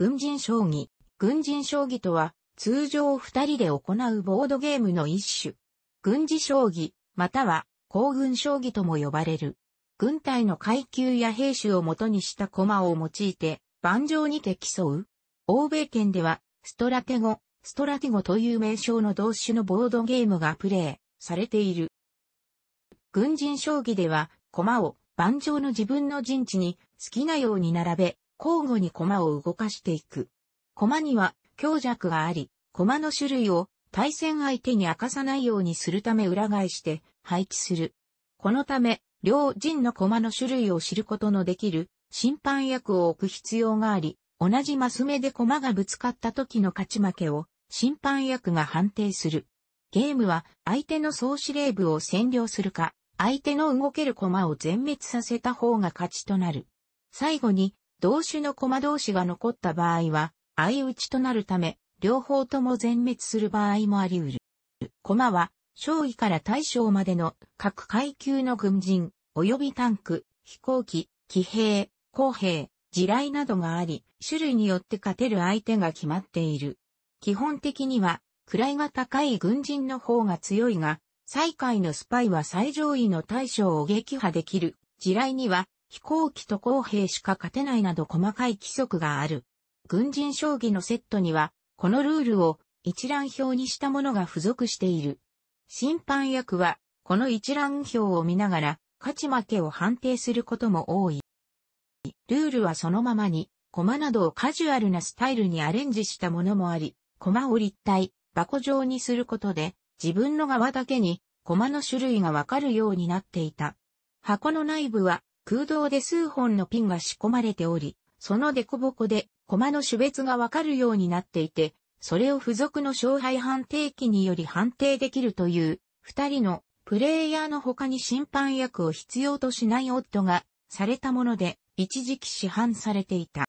軍人将棋。軍人将棋とは、通常二人で行うボードゲームの一種。軍事将棋、または、行軍将棋とも呼ばれる。軍隊の階級や兵種を元にした駒を用いて、盤上にて競う。欧米圏では、ストラテゴ、ストラテゴという名称の同種のボードゲームがプレイされている。軍人将棋では、駒を盤上の自分の陣地に好きなように並べ、交互に駒を動かしていく。駒には強弱があり、駒の種類を対戦相手に明かさないようにするため裏返して配置する。このため、両陣の駒の種類を知ることのできる審判役を置く必要があり、同じマス目で駒がぶつかった時の勝ち負けを審判役が判定する。ゲームは相手の総司令部を占領するか、相手の動ける駒を全滅させた方が勝ちとなる。最後に同種の駒同士が残った場合は、相打ちとなるため、両方とも全滅する場合もあり得る。駒は、少尉から大将までの各階級の軍人、及びタンク、飛行機、騎兵、工兵、地雷などがあり、種類によって勝てる相手が決まっている。基本的には、位が高い軍人の方が強いが、最下位のスパイは最上位の大将を撃破できる。地雷には飛行機と公兵しか勝てないなど細かい規則がある。軍人将棋のセットには、このルールを一覧表にしたものが付属している。審判役は、この一覧表を見ながら、勝ち負けを判定することも多い。ルールはそのままに、駒などをカジュアルなスタイルにアレンジしたものもあり、駒を立体、箱状にすることで、自分の側だけに、駒の種類がわかるようになっていた。箱の内部は、空洞で数本のピンが仕込まれており、そのデコボコで、駒の種別がわかるようになっていて、それを付属の勝敗判定機により判定できるという、二人のプレイヤーの他に審判役を必要としないオッドがされたもので、一時期市販されていた。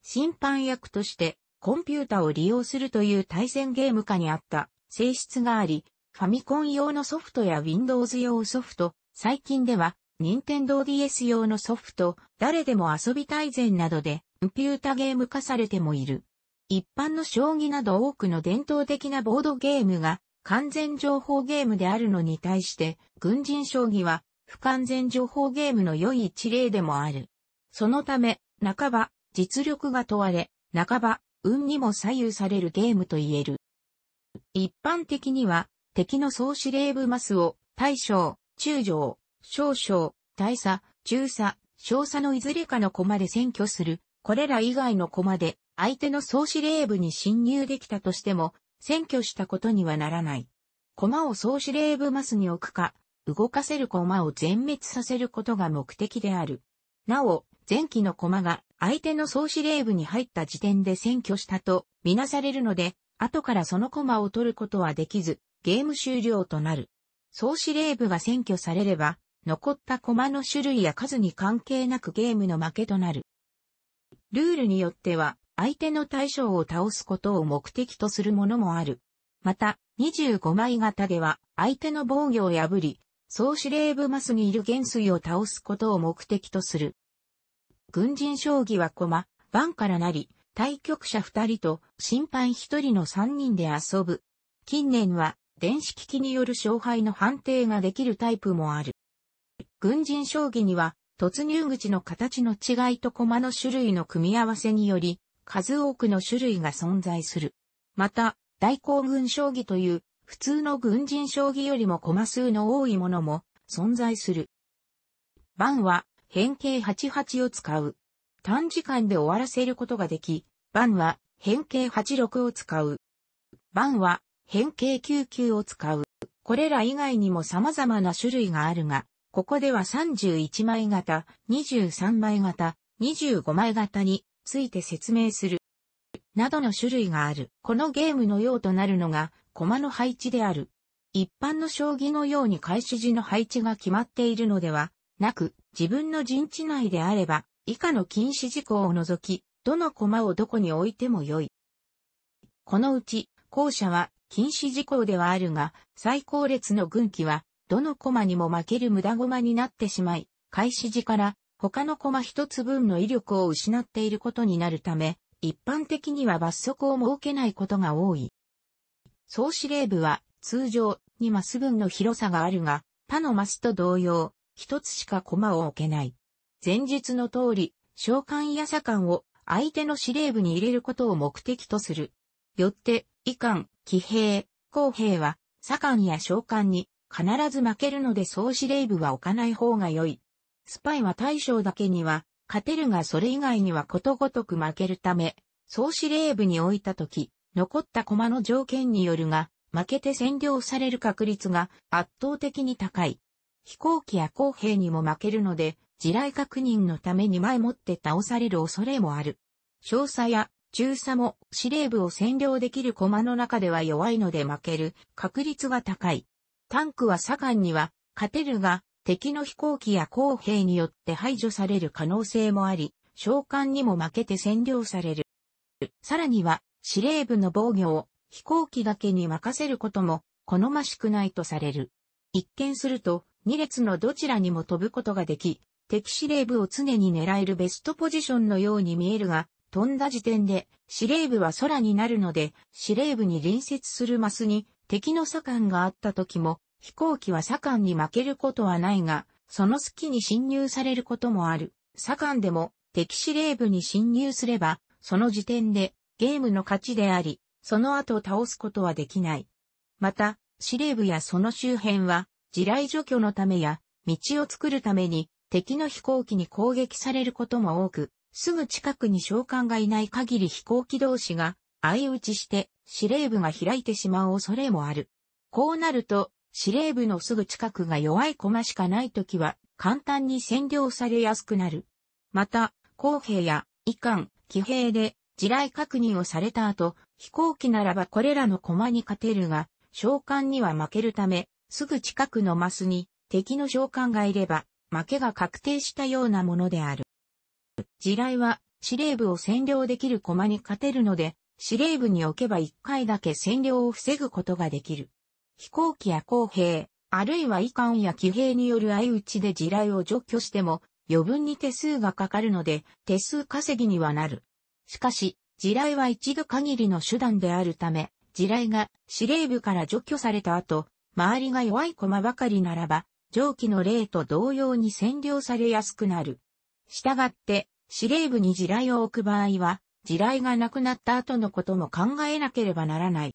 審判役として、コンピュータを利用するという対戦ゲーム化にあった性質があり、ファミコン用のソフトや Windows 用ソフト、最近では任天堂 DS 用のソフト、誰でも遊び大全などで、コンピュータゲーム化されてもいる。一般の将棋など多くの伝統的なボードゲームが、完全情報ゲームであるのに対して、軍人将棋は、不完全情報ゲームの良い一例でもある。そのため、半ば、実力が問われ、半ば、運にも左右されるゲームと言える。一般的には、敵の総司令部マスを、大将、中将、少々、大差、中差、少差のいずれかの駒で占拠する。これら以外の駒で相手の総司令部に侵入できたとしても、占拠したことにはならない。駒を総司令部マスに置くか、動かせる駒を全滅させることが目的である。なお、前期の駒が相手の総司令部に入った時点で占拠したとみなされるので、後からその駒を取ることはできず、ゲーム終了となる。総司令部が占拠されれば、残った駒の種類や数に関係なくゲームの負けとなる。ルールによっては、相手の対象を倒すことを目的とするものもある。また、25枚型では、相手の防御を破り、総司令部マスにいる元帥を倒すことを目的とする。軍人将棋は駒、番からなり、対局者2人と審判1人の3人で遊ぶ。近年は電子機器による勝敗の判定ができるタイプもある。軍人将棋には、突入口の形の違いと駒の種類の組み合わせにより、数多くの種類が存在する。また、大行軍将棋という、普通の軍人将棋よりも駒数の多いものも存在する。番は変形88を使う。短時間で終わらせることができ、番は変形86を使う。番は変形99を使う。これら以外にも様々な種類があるが、ここでは31枚型、23枚型、25枚型について説明する。などの種類がある。このゲームのようとなるのが、駒の配置である。一般の将棋のように開始時の配置が決まっているのではなく、自分の陣地内であれば、以下の禁止事項を除き、どの駒をどこに置いても良い。このうち、後者は禁止事項ではあるが、最高列の軍旗はどの駒にも負ける無駄駒になってしまい、開始時から他の駒一つ分の威力を失っていることになるため、一般的には罰則を設けないことが多い。総司令部は通常2マス分の広さがあるが、他のマスと同様、一つしか駒を置けない。前述の通り、召喚や左官を相手の司令部に入れることを目的とする。よって、遺官、騎兵、公兵は、左官や召喚に必ず負けるので総司令部は置かない方が良い。スパイは大将だけには、勝てるがそれ以外にはことごとく負けるため、総司令部に置いたとき、残った駒の条件によるが、負けて占領される確率が圧倒的に高い。飛行機や公兵にも負けるので、地雷確認のために前もって倒される恐れもある。少佐や中佐も司令部を占領できる駒の中では弱いので負ける確率が高い。タンクは左官には勝てるが、敵の飛行機や工兵によって排除される可能性もあり、召喚にも負けて占領される。さらには、司令部の防御を飛行機だけに任せることも好ましくないとされる。一見すると、2列のどちらにも飛ぶことができ、敵司令部を常に狙えるベストポジションのように見えるが、飛んだ時点で司令部は空になるので、司令部に隣接するマスに敵の左官があった時も、飛行機は左官に負けることはないが、その隙に侵入されることもある。左官でも敵司令部に侵入すれば、その時点でゲームの勝ちであり、その後倒すことはできない。また、司令部やその周辺は、地雷除去のためや、道を作るために、敵の飛行機に攻撃されることも多く、すぐ近くに召喚がいない限り飛行機同士が相打ちして司令部が開いてしまう恐れもある。こうなると、司令部のすぐ近くが弱い駒しかない時は、簡単に占領されやすくなる。また、公兵や、遺憾、騎兵で、地雷確認をされた後、飛行機ならばこれらの駒に勝てるが、召喚には負けるため、すぐ近くのマスに敵の召喚がいれば、負けが確定したようなものである。地雷は司令部を占領できる駒に勝てるので、司令部に置けば一回だけ占領を防ぐことができる。飛行機や公兵、あるいは遺憾や騎兵による相打ちで地雷を除去しても、余分に手数がかかるので、手数稼ぎにはなる。しかし、地雷は一度限りの手段であるため、地雷が司令部から除去された後、周りが弱い駒ばかりならば、上記の例と同様に占領されやすくなる。したがって、司令部に地雷を置く場合は、地雷がなくなった後のことも考えなければならない。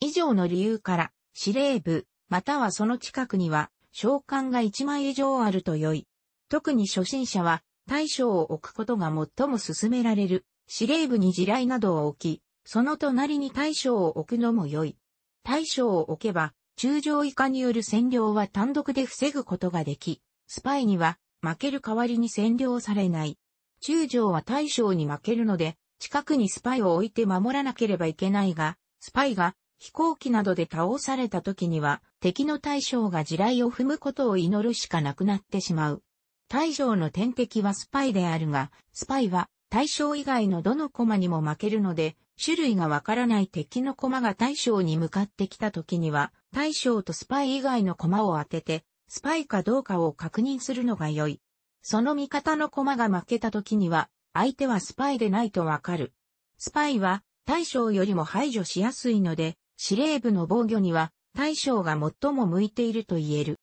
以上の理由から、司令部、またはその近くには、召喚が1枚以上あると良い。特に初心者は、大将を置くことが最も勧められる。司令部に地雷などを置き、その隣に大将を置くのも良い。大将を置けば、中将以下による占領は単独で防ぐことができ、スパイには負ける代わりに占領されない。中将は大将に負けるので、近くにスパイを置いて守らなければいけないが、スパイが飛行機などで倒された時には敵の大将が地雷を踏むことを祈るしかなくなってしまう。大将の天敵はスパイであるが、スパイは大将以外のどの駒にも負けるので、種類がわからない敵の駒が大将に向かってきた時には、大将とスパイ以外の駒を当てて、スパイかどうかを確認するのが良い。その味方の駒が負けた時には、相手はスパイでないとわかる。スパイは、大将よりも排除しやすいので、司令部の防御には、大将が最も向いていると言える。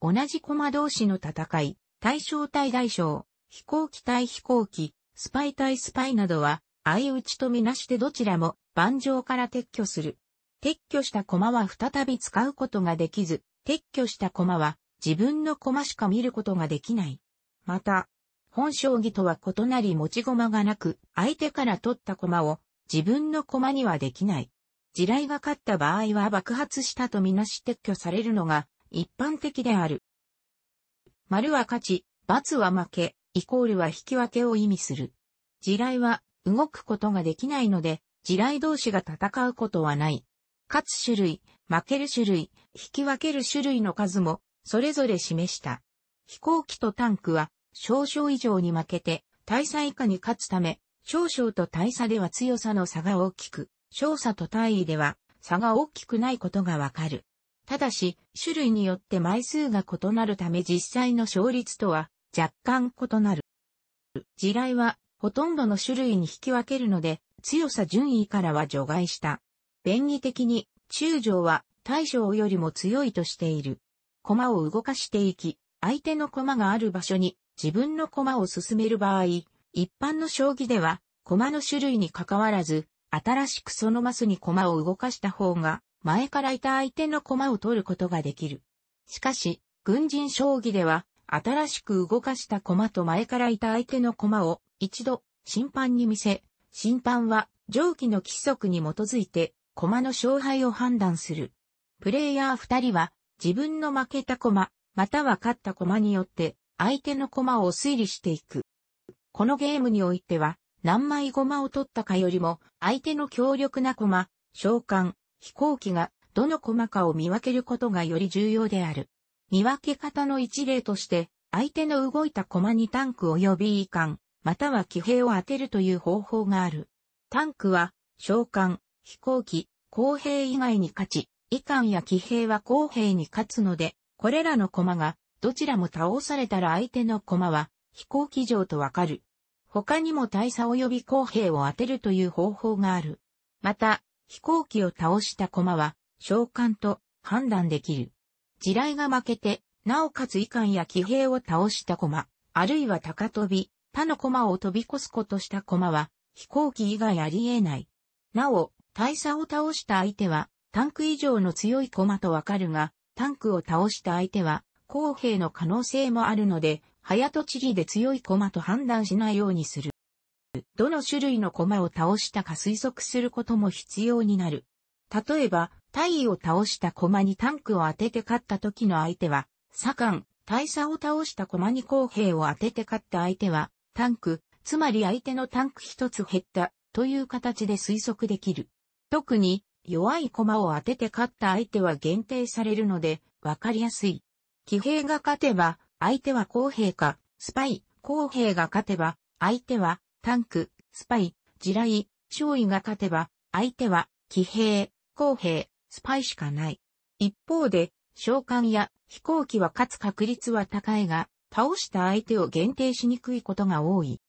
同じ駒同士の戦い、大将対大将、飛行機対飛行機、スパイ対スパイなどは、相打ちとみなしてどちらも、盤上から撤去する。撤去した駒は再び使うことができず、撤去した駒は、自分の駒しか見ることができない。また、本将棋とは異なり持ち駒がなく、相手から取った駒を自分の駒にはできない。地雷が勝った場合は爆発したとみなし撤去されるのが一般的である。丸は勝ち、罰は負け、イコールは引き分けを意味する。地雷は動くことができないので、地雷同士が戦うことはない。勝つ種類、負ける種類、引き分ける種類の数も、それぞれ示した。飛行機とタンクは、少々以上に負けて、大差以下に勝つため、少々と大差では強さの差が大きく、少差と大位では差が大きくないことがわかる。ただし、種類によって枚数が異なるため実際の勝率とは若干異なる。地雷はほとんどの種類に引き分けるので、強さ順位からは除外した。便宜的に、中将は大将よりも強いとしている。駒を動かしていき、相手の駒がある場所に自分の駒を進める場合、一般の将棋では、駒の種類に関わらず、新しくそのマスに駒を動かした方が、前からいた相手の駒を取ることができる。しかし、軍人将棋では、新しく動かした駒と前からいた相手の駒を一度審判に見せ、審判は上記の規則に基づいて駒の勝敗を判断する。プレイヤー二人は自分の負けた駒、または勝った駒によって相手の駒を推理していく。このゲームにおいては、何枚駒を取ったかよりも、相手の強力な駒、召喚、飛行機が、どの駒かを見分けることがより重要である。見分け方の一例として、相手の動いた駒にタンク及び遺憾、または騎兵を当てるという方法がある。タンクは、召喚、飛行機、公平以外に勝ち、遺憾や騎兵は公平に勝つので、これらの駒がどちらも倒されたら相手の駒は飛行機上とわかる。他にも大佐及び公平を当てるという方法がある。また、飛行機を倒した駒は召喚と判断できる。地雷が負けて、なおかつ遺憾や騎兵を倒した駒、あるいは高飛び、他の駒を飛び越すことした駒は飛行機以外あり得ない。なお、大佐を倒した相手は、タンク以上の強い駒とわかるが、タンクを倒した相手は、公平の可能性もあるので、早とちりで強い駒と判断しないようにする。どの種類の駒を倒したか推測することも必要になる。例えば、大尉を倒した駒にタンクを当てて勝った時の相手は、左官、大佐を倒した駒に公平を当てて勝った相手は、タンク、つまり相手のタンク一つ減った、という形で推測できる。特に、弱い駒を当てて勝った相手は限定されるので、わかりやすい。騎兵が勝てば、相手は公兵か、スパイ、公兵が勝てば、相手は、タンク、スパイ、地雷、少尉が勝てば、相手は、騎兵、公兵、スパイしかない。一方で、召喚や飛行機は勝つ確率は高いが、倒した相手を限定しにくいことが多い。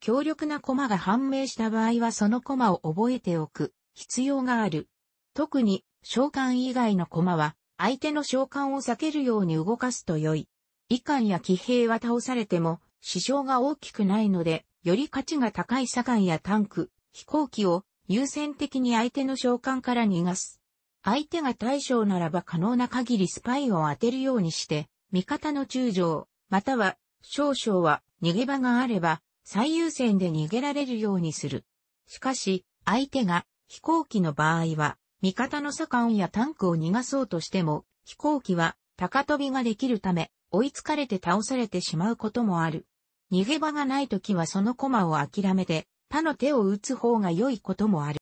強力な駒が判明した場合はその駒を覚えておく必要がある。特に召喚以外の駒は相手の召喚を避けるように動かすと良い。遺憾や騎兵は倒されても、支障が大きくないので、より価値が高い左官やタンク、飛行機を優先的に相手の召喚から逃がす。相手が対象ならば可能な限りスパイを当てるようにして、味方の中将、または少々は逃げ場があれば最優先で逃げられるようにする。しかし、相手が飛行機の場合は味方の左官やタンクを逃がそうとしても、飛行機は高飛びができるため、追いつかれて倒されてしまうこともある。逃げ場がない時はその駒を諦めて、他の手を打つ方が良いこともある。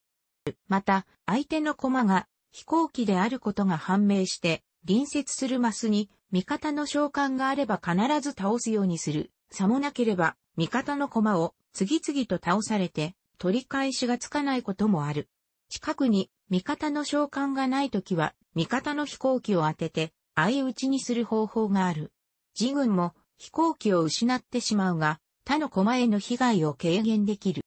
また、相手の駒が飛行機であることが判明して、隣接するマスに味方の召喚があれば必ず倒すようにする。さもなければ、味方の駒を次々と倒されて、取り返しがつかないこともある。近くに味方の召喚がない時は、味方の飛行機を当てて、相打ちにする方法がある。自軍も飛行機を失ってしまうが、他の駒への被害を軽減できる。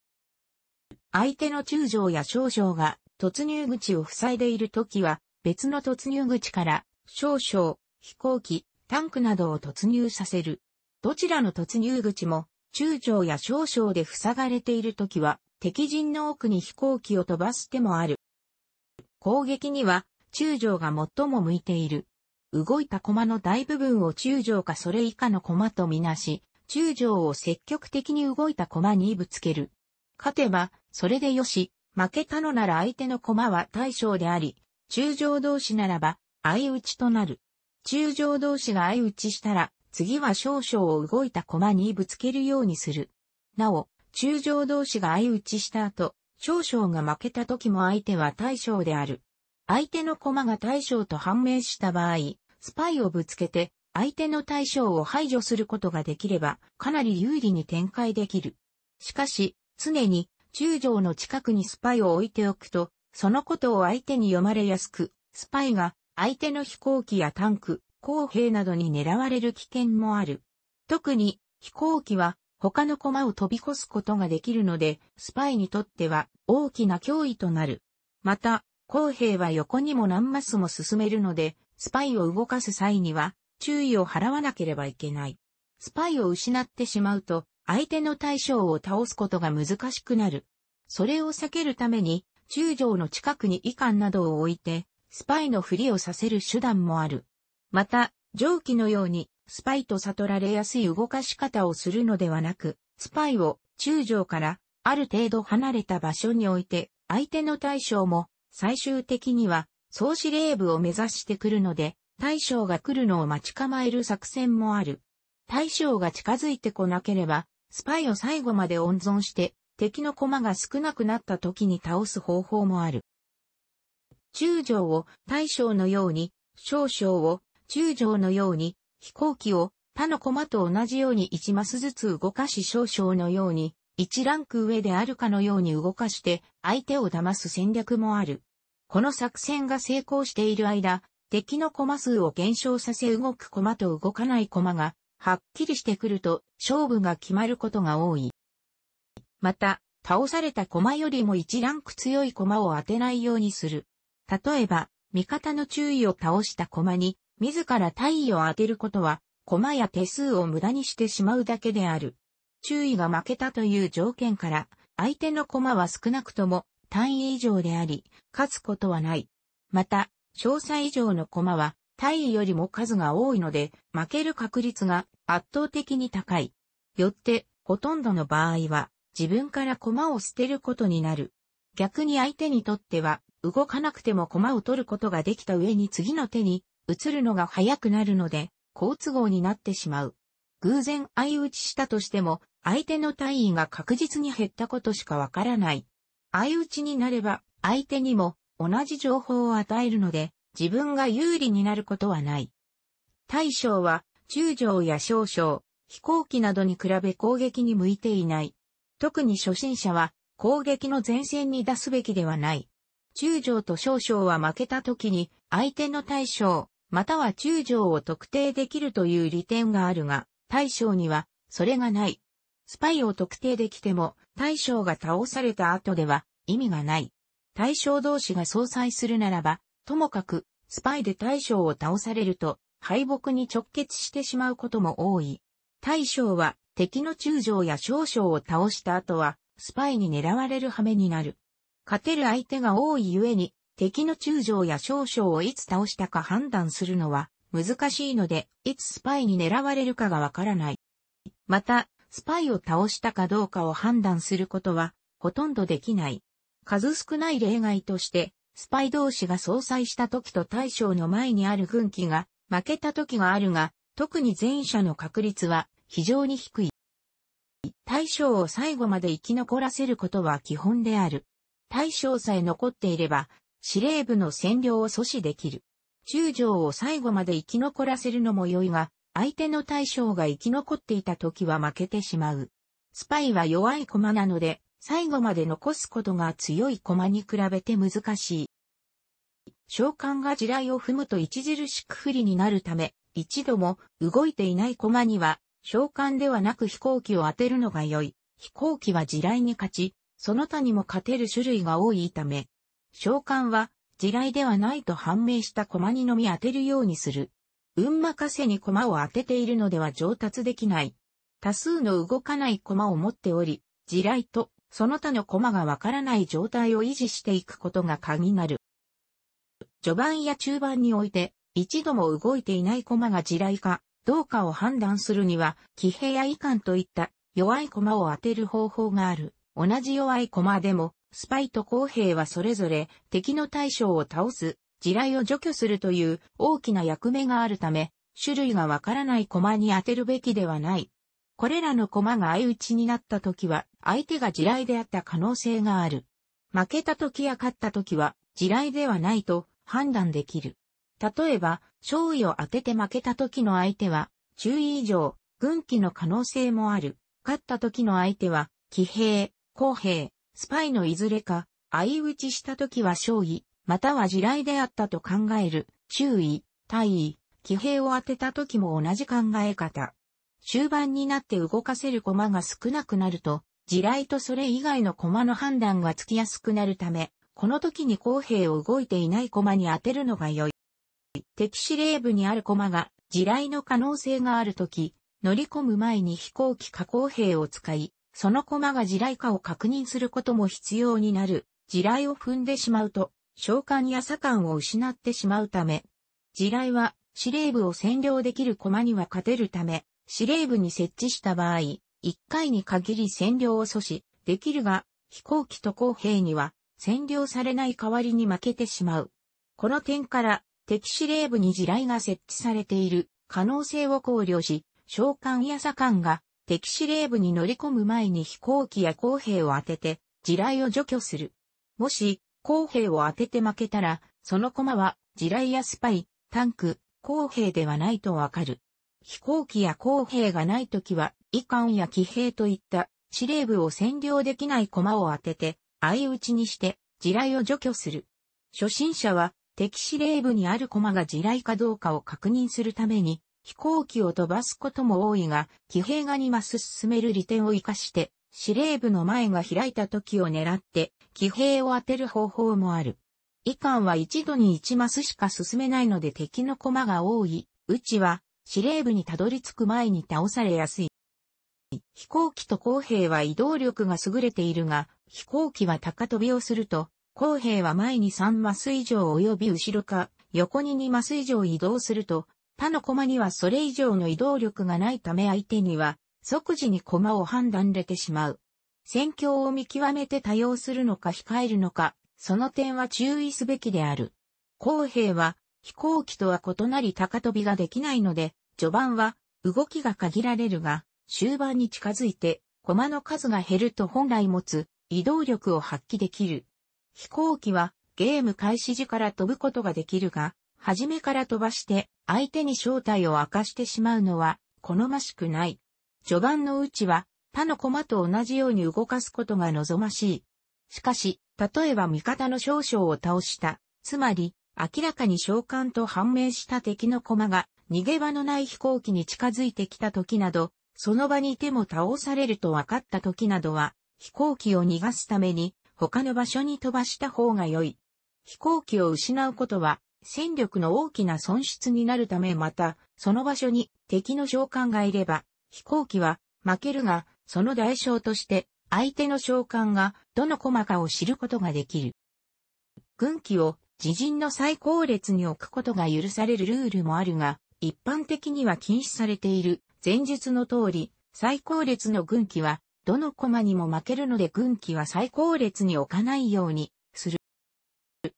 相手の中将や少将が突入口を塞いでいる時は、別の突入口から少将、飛行機、タンクなどを突入させる。どちらの突入口も、中将や少将で塞がれている時は、敵陣の奥に飛行機を飛ばす手もある。攻撃には中将が最も向いている。動いた駒の大部分を中将かそれ以下の駒とみなし、中将を積極的に動いた駒にぶつける。勝てば、それでよし、負けたのなら相手の駒は大将であり、中将同士ならば、相打ちとなる。中将同士が相打ちしたら、次は少々を動いた駒にぶつけるようにする。なお、中将同士が相打ちした後、少将が負けた時も相手は大将である。相手の駒が大将と判明した場合、スパイをぶつけて、相手の大将を排除することができれば、かなり有利に展開できる。しかし、常に、中将の近くにスパイを置いておくと、そのことを相手に読まれやすく、スパイが、相手の飛行機やタンク、工兵などに狙われる危険もある。特に、飛行機は、他の駒を飛び越すことができるので、スパイにとっては大きな脅威となる。また、公平は横にも何マスも進めるので、スパイを動かす際には注意を払わなければいけない。スパイを失ってしまうと、相手の対象を倒すことが難しくなる。それを避けるために、中将の近くに遺憾などを置いて、スパイのふりをさせる手段もある。また、上記のようにスパイと悟られやすい動かし方をするのではなく、スパイを中将からある程度離れた場所に置いて、相手の大将も最終的には総司令部を目指してくるので、大将が来るのを待ち構える作戦もある。大将が近づいてこなければ、スパイを最後まで温存して、敵の駒が少なくなった時に倒す方法もある。中将を大将のように、少将を中将のように、飛行機を他の駒と同じように1マスずつ動かし少々のように、1ランク上であるかのように動かして相手を騙す戦略もある。この作戦が成功している間、敵の駒数を減少させ動く駒と動かない駒が、はっきりしてくると勝負が決まることが多い。また、倒された駒よりも1ランク強い駒を当てないようにする。例えば、味方の注意を倒した駒に自ら体位を当てることは、駒や手数を無駄にしてしまうだけである。注意が負けたという条件から、相手の駒は少なくとも単位以上であり、勝つことはない。また、詳細以上の駒は、単位よりも数が多いので、負ける確率が圧倒的に高い。よって、ほとんどの場合は、自分から駒を捨てることになる。逆に相手にとっては、動かなくても駒を取ることができた上に次の手に移るのが早くなるので、好都合になってしまう。偶然相打ちしたとしても、相手の体位が確実に減ったことしかわからない。相打ちになれば、相手にも同じ情報を与えるので、自分が有利になることはない。大将は、中将や少将、飛行機などに比べ攻撃に向いていない。特に初心者は、攻撃の前線に出すべきではない。中将と少将は負けた時に、相手の大将、または中将を特定できるという利点があるが、大将には、それがない。スパイを特定できても、大将が倒された後では、意味がない。大将同士が相殺するならば、ともかく、スパイで大将を倒されると、敗北に直結してしまうことも多い。大将は、敵の中将や少将を倒した後は、スパイに狙われる羽目になる。勝てる相手が多いゆえに、敵の中将や少将をいつ倒したか判断するのは難しいので、いつスパイに狙われるかがわからない。また、スパイを倒したかどうかを判断することは、ほとんどできない。数少ない例外として、スパイ同士が相殺した時と大将の前にある軍機が負けた時があるが、特に前者の確率は非常に低い。大将を最後まで生き残らせることは基本である。大将さえ残っていれば、司令部の占領を阻止できる。中将を最後まで生き残らせるのも良いが、相手の大将が生き残っていた時は負けてしまう。スパイは弱い駒なので、最後まで残すことが強い駒に比べて難しい。召喚が地雷を踏むと著しく不利になるため、一度も動いていない駒には、召喚ではなく飛行機を当てるのが良い。飛行機は地雷に勝ち、その他にも勝てる種類が多いため、召喚は、地雷ではないと判明した駒にのみ当てるようにする。運任せに駒を当てているのでは上達できない。多数の動かない駒を持っており、地雷とその他の駒がわからない状態を維持していくことが鍵になる。序盤や中盤において、一度も動いていない駒が地雷かどうかを判断するには、騎兵や遺憾といった弱い駒を当てる方法がある。同じ弱い駒でもスパイと公平はそれぞれ敵の大将を倒す、地雷を除去するという大きな役目があるため、種類がわからない駒に当てるべきではない。これらの駒が相打ちになった時は、相手が地雷であった可能性がある。負けた時や勝った時は、地雷ではないと判断できる。例えば、勝利を当てて負けた時の相手は、注意以上、軍旗の可能性もある。勝った時の相手は、騎兵、公平、スパイのいずれか、相打ちした時は勝利、または地雷であったと考える、注意、大意、騎兵を当てた時も同じ考え方。終盤になって動かせる駒が少なくなると、地雷とそれ以外の駒の判断がつきやすくなるため、この時に公平を動いていない駒に当てるのが良い。敵司令部にある駒が地雷の可能性がある時、乗り込む前に飛行機加工兵を使い、その駒が地雷かを確認することも必要になる。地雷を踏んでしまうと、召喚や左官を失ってしまうため。地雷は、司令部を占領できる駒には勝てるため、司令部に設置した場合、一回に限り占領を阻止、できるが、飛行機と公兵には、占領されない代わりに負けてしまう。この点から、敵司令部に地雷が設置されている可能性を考慮し、召喚や左官が敵司令部に乗り込む前に飛行機や公兵を当てて、地雷を除去する。もし、公兵を当てて負けたら、その駒は、地雷やスパイ、タンク、公兵ではないとわかる。飛行機や公兵がないときは、遺憾や騎兵といった司令部を占領できない駒を当てて、相打ちにして地雷を除去する。初心者は敵司令部にある駒が地雷かどうかを確認するために、飛行機を飛ばすことも多いが、騎兵が2マス進める利点を活かして、司令部の前が開いた時を狙って、騎兵を当てる方法もある。以艦は一度に1マスしか進めないので敵の駒が多い、うちは司令部にたどり着く前に倒されやすい。飛行機と後兵は移動力が優れているが、飛行機は高飛びをすると、後兵は前に3マス以上及び後ろか、横に2マス以上移動すると、他の駒にはそれ以上の移動力がないため相手には即時に駒を判断れてしまう。戦況を見極めて多用するのか控えるのか、その点は注意すべきである。公平は飛行機とは異なり高飛びができないので、序盤は動きが限られるが、終盤に近づいて駒の数が減ると本来持つ移動力を発揮できる。飛行機はゲーム開始時から飛ぶことができるが、初めから飛ばして相手に正体を明かしてしまうのは好ましくない。序盤のうちは他の駒と同じように動かすことが望ましい。しかし、例えば味方の少将を倒した、つまり明らかに召喚と判明した敵の駒が逃げ場のない飛行機に近づいてきた時など、その場にいても倒されると分かった時などは、飛行機を逃がすために他の場所に飛ばした方が良い。飛行機を失うことは戦力の大きな損失になるためまた、その場所に敵の将官がいれば、飛行機は負けるが、その代償として、相手の将官がどの駒かを知ることができる。軍機を自陣の最高列に置くことが許されるルールもあるが、一般的には禁止されている。前述の通り、最高列の軍機は、どの駒にも負けるので軍機は最高列に置かないように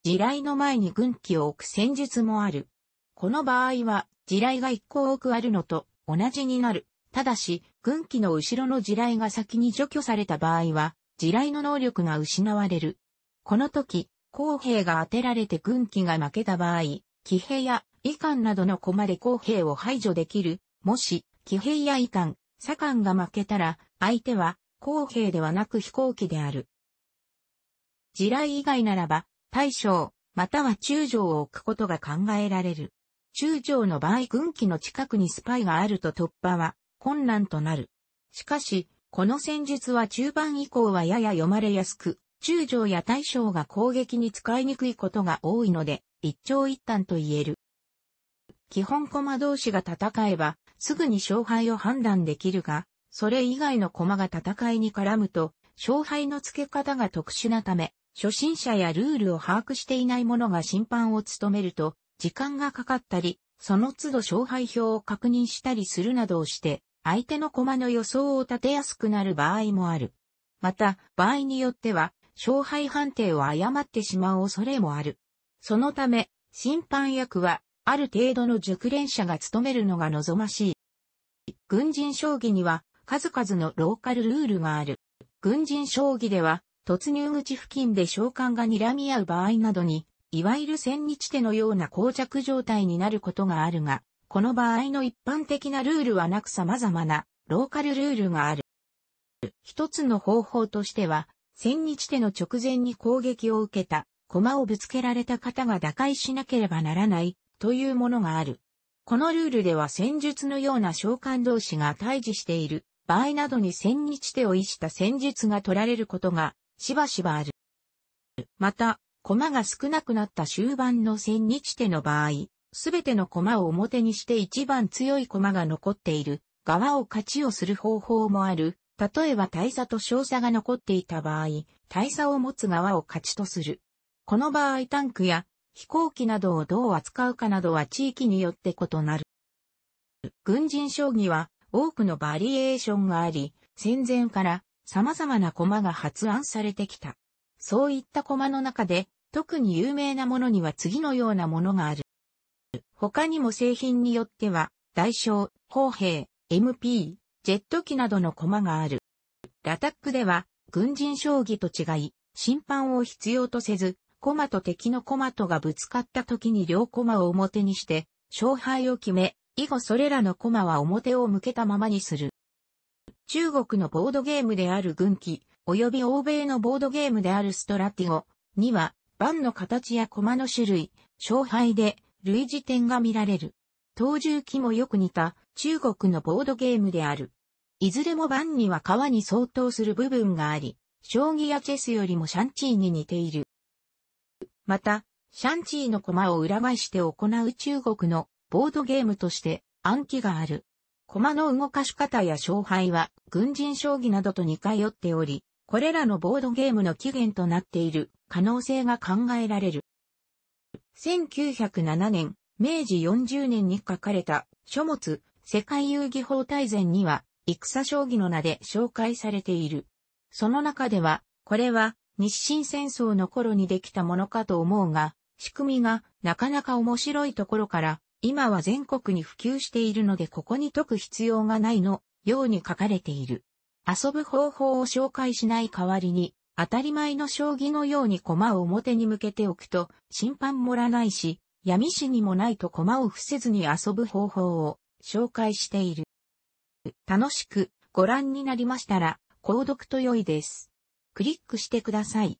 地雷の前に軍機を置く戦術もある。この場合は、地雷が一個多くあるのと同じになる。ただし、軍機の後ろの地雷が先に除去された場合は、地雷の能力が失われる。この時、公兵が当てられて軍機が負けた場合、騎兵や遺憾などの駒で公兵を排除できる。もし、騎兵や遺憾、左官が負けたら、相手は公兵ではなく飛行機である。地雷以外ならば、大将、または中将を置くことが考えられる。中将の場合軍機の近くにスパイがあると突破は困難となる。しかし、この戦術は中盤以降はやや読まれやすく、中将や大将が攻撃に使いにくいことが多いので、一長一短と言える。基本駒同士が戦えば、すぐに勝敗を判断できるが、それ以外の駒が戦いに絡むと、勝敗の付け方が特殊なため、初心者やルールを把握していない者が審判を務めると、時間がかかったり、その都度勝敗表を確認したりするなどをして、相手の駒の予想を立てやすくなる場合もある。また、場合によっては、勝敗判定を誤ってしまう恐れもある。そのため、審判役は、ある程度の熟練者が務めるのが望ましい。軍人将棋には、数々のローカルルールがある。軍人将棋では、突入口付近で召喚が睨み合う場合などに、いわゆる千日手のような膠着状態になることがあるが、この場合の一般的なルールはなく様々なローカルルールがある。一つの方法としては、千日手の直前に攻撃を受けた、駒をぶつけられた方が打開しなければならないというものがある。このルールでは戦術のような召喚同士が対峙している場合などに千日手を意した戦術が取られることがしばしばある。また、駒が少なくなった終盤の千日手の場合、すべての駒を表にして一番強い駒が残っている側を勝ちをする方法もある。例えば大差と小差が残っていた場合、大差を持つ側を勝ちとする。この場合タンクや飛行機などをどう扱うかなどは地域によって異なる。軍人将棋は多くのバリエーションがあり、戦前から様々な駒が発案されてきた。そういった駒の中で、特に有名なものには次のようなものがある。他にも製品によっては、代償、砲兵、MP、ジェット機などの駒がある。ラタックでは、軍人将棋と違い、審判を必要とせず、駒と敵の駒とがぶつかった時に両駒を表にして、勝敗を決め、以後それらの駒は表を向けたままにする。中国のボードゲームである軍機、及び欧米のボードゲームであるストラティゴには、盤の形や駒の種類、勝敗で類似点が見られる。当重機もよく似た中国のボードゲームである。いずれも盤には川に相当する部分があり、将棋やチェスよりもシャンチーに似ている。また、シャンチーの駒を裏返して行う中国のボードゲームとして暗記がある。駒の動かし方や勝敗は、軍人将棋などと似通っており、これらのボードゲームの起源となっている可能性が考えられる。1907年、明治40年に書かれた書物世界遊戯法大全には戦将棋の名で紹介されている。その中では、これは日清戦争の頃にできたものかと思うが、仕組みがなかなか面白いところから今は全国に普及しているのでここに解く必要がないのように書かれている。遊ぶ方法を紹介しない代わりに、当たり前の将棋のように駒を表に向けておくと、審判もらないし、闇市にもないと駒を伏せずに遊ぶ方法を紹介している。楽しくご覧になりましたら、購読と良いです。クリックしてください。